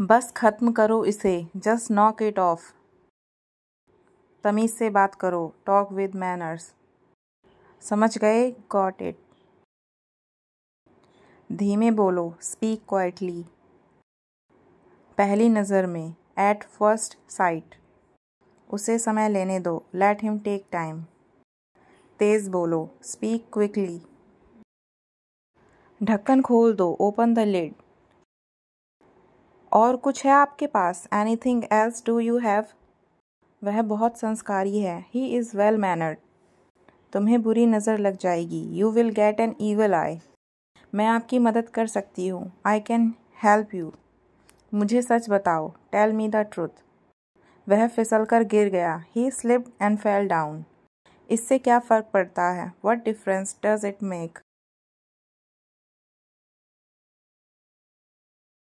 बस खत्म करो इसे जस्ट नॉक इट ऑफ तमीज़ से बात करो टॉक विद मैनर्स समझ गए गॉट इट धीमे बोलो स्पीक क्वाइटली पहली नज़र में एट फर्स्ट साइट उसे समय लेने दो लेट हिम टेक टाइम तेज़ बोलो स्पीक क्विकली ढक्कन खोल दो ओपन द लिड और कुछ है आपके पास anything else do you have वह बहुत संस्कारी है ही इज़ वेल मैनर्ड तुम्हें बुरी नज़र लग जाएगी you will get an evil eye मैं आपकी मदद कर सकती हूँ आई कैन हेल्प यू मुझे सच बताओ टेल मी द ट्रुथ वह फिसल कर गिर गया he slip and fell down इससे क्या फ़र्क पड़ता है what difference does it make